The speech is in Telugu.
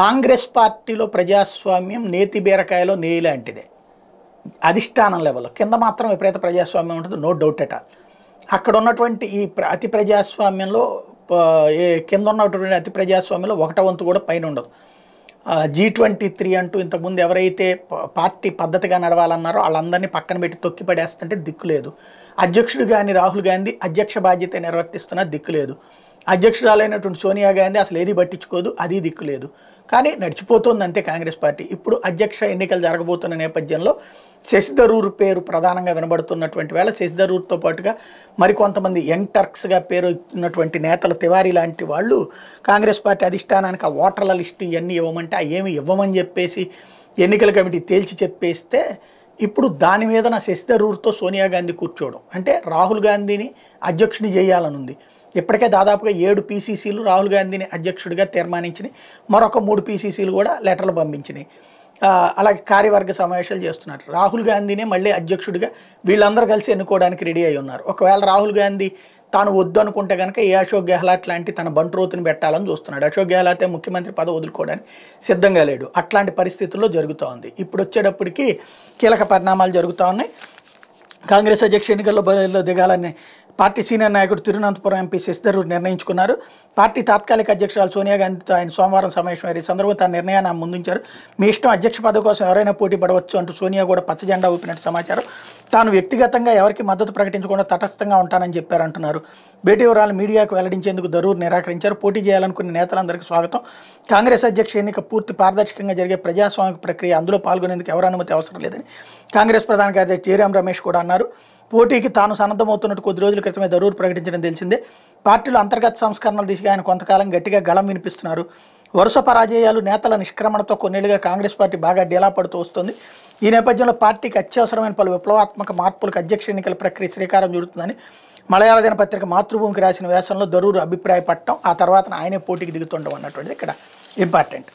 కాంగ్రెస్ పార్టీలో ప్రజాస్వామ్యం నేతి బీరకాయలో నెయ్యి లాంటిదే అధిష్టానం లెవెల్లో కింద మాత్రం విపరీత ప్రజాస్వామ్యం ఉంటుంది నో డౌట్ అట్ ఆల్ అక్కడ ఉన్నటువంటి ఈ అతి ప్రజాస్వామ్యంలో కింద ఉన్నటువంటి అతి ప్రజాస్వామ్యంలో ఒకట వంతు కూడా పైన ఉండదు జీ ట్వంటీ త్రీ అంటూ ఇంతకుముందు ఎవరైతే పార్టీ పద్ధతిగా నడవాలన్నారో వాళ్ళందరినీ పక్కన పెట్టి తొక్కి పడేస్తుంటే దిక్కు లేదు అధ్యక్షుడు కానీ రాహుల్ గాంధీ అధ్యక్ష బాధ్యత నిర్వర్తిస్తున్నా దిక్కు లేదు అధ్యక్షురాలైనటువంటి సోనియా గాంధీ అసలు ఏది పట్టించుకోదు అది దిక్కులేదు కానీ నడిచిపోతుంది అంతే కాంగ్రెస్ పార్టీ ఇప్పుడు అధ్యక్ష ఎన్నికలు జరగబోతున్న నేపథ్యంలో శశిధరూర్ పేరు ప్రధానంగా వినబడుతున్నటువంటి వేళ శశిధరూర్తో పాటుగా మరికొంతమంది యంగ్ టర్క్స్గా పేరు ఉన్నటువంటి నేతలు తివారీ లాంటి వాళ్ళు కాంగ్రెస్ పార్టీ అధిష్టానానికి ఆ ఓటర్ల లిస్టు ఇవన్నీ ఇవ్వమంటే ఏమి ఇవ్వమని చెప్పేసి ఎన్నికల కమిటీ తేల్చి చెప్పేస్తే ఇప్పుడు దాని మీద నా శశిధరూర్తో సోనియా గాంధీ కూర్చోవడం అంటే రాహుల్ గాంధీని అధ్యక్షుని చేయాలనుంది ఇప్పటికే దాదాపుగా ఏడు పీసీసీలు రాహుల్ గాంధీని అధ్యక్షుడిగా తీర్మానించినాయి మరొక మూడు పీసీసీలు కూడా లెటర్లు పంపించినాయి అలాగే కార్యవర్గ సమావేశాలు చేస్తున్నారు రాహుల్ గాంధీనే మళ్ళీ అధ్యక్షుడిగా వీళ్ళందరూ కలిసి ఎన్నుకోవడానికి రెడీ అయి ఉన్నారు ఒకవేళ రాహుల్ గాంధీ తాను వద్దు అనుకుంటే కనుక ఏ అశోక్ గెహ్లాట్ లాంటి తన బంట్రోతుని పెట్టాలని చూస్తున్నాడు అశోక్ గెహ్లాతే ముఖ్యమంత్రి పదవి వదులుకోవడానికి సిద్ధంగా లేడు అట్లాంటి పరిస్థితుల్లో జరుగుతూ ఉంది ఇప్పుడు వచ్చేటప్పటికి కీలక పరిణామాలు జరుగుతూ ఉన్నాయి కాంగ్రెస్ అధ్యక్ష ఎన్నికల్లో బరిలో దిగాలని పార్టీ సీనియర్ నాయకుడు తిరువనంతపురం ఎంపీ శశిధరూర్ నిర్ణయించుకున్నారు పార్టీ తాత్కాలిక అధ్యక్షురాలు సోనియా గాంధీతో ఆయన సోమవారం సమావేశమయ్యారు ఈ సందర్భంగా తన నిర్ణయాన్ని ముందుంచారు మీ ఇష్టం అధ్యక్ష పదవి కోసం ఎవరైనా పోటీ పడవచ్చు అంటూ సోనియా కూడా పచ్చజెండా ఊపినట్టు సమాచారం తాను వ్యక్తిగతంగా ఎవరికి మద్దతు ప్రకటించకుండా తటస్థంగా ఉంటానని అంటున్నారు భేటీ వివరాలు మీడియాకు వెల్లడించేందుకు దరూర్ నిరాకరించారు పోటీ చేయాలనుకున్న నేతలందరికీ స్వాగతం కాంగ్రెస్ అధ్యక్ష ఎన్నిక పూర్తి పారదర్శకంగా జరిగే ప్రజాస్వామిక ప్రక్రియ అందులో పాల్గొనేందుకు ఎవరు అనుమతి అవసరం లేదని కాంగ్రెస్ ప్రధాన కార్యదర్శి జయరాం రమేష్ కూడా అన్నారు పోటీకి తాను సన్నద్ధమవుతున్నట్టు కొద్ది రోజుల క్రితమే దరూర్ ప్రకటించడం తెలిసిందే పార్టీలో అంతర్గత సంస్కరణలు దిశగా ఆయన కొంతకాలం గట్టిగా గళం వినిపిస్తున్నారు వరుస పరాజయాలు నేతల నిష్క్రమణతో కొన్నేళ్లుగా కాంగ్రెస్ పార్టీ బాగా డేలా పడుతూ వస్తుంది ఈ నేపథ్యంలో పార్టీకి అత్యవసరమైన పలు విప్లవాత్మక మార్పులకు అధ్యక్ష ఎన్నికల ప్రక్రియ శ్రీకారం చుడుతుందని మలయాళ దినపత్రిక మాతృభూమికి రాసిన వ్యాసంలో దరూరు అభిప్రాయపడటం ఆ తర్వాత ఆయనే పోటీకి దిగుతుండవు అన్నటువంటిది ఇక్కడ ఇంపార్టెంట్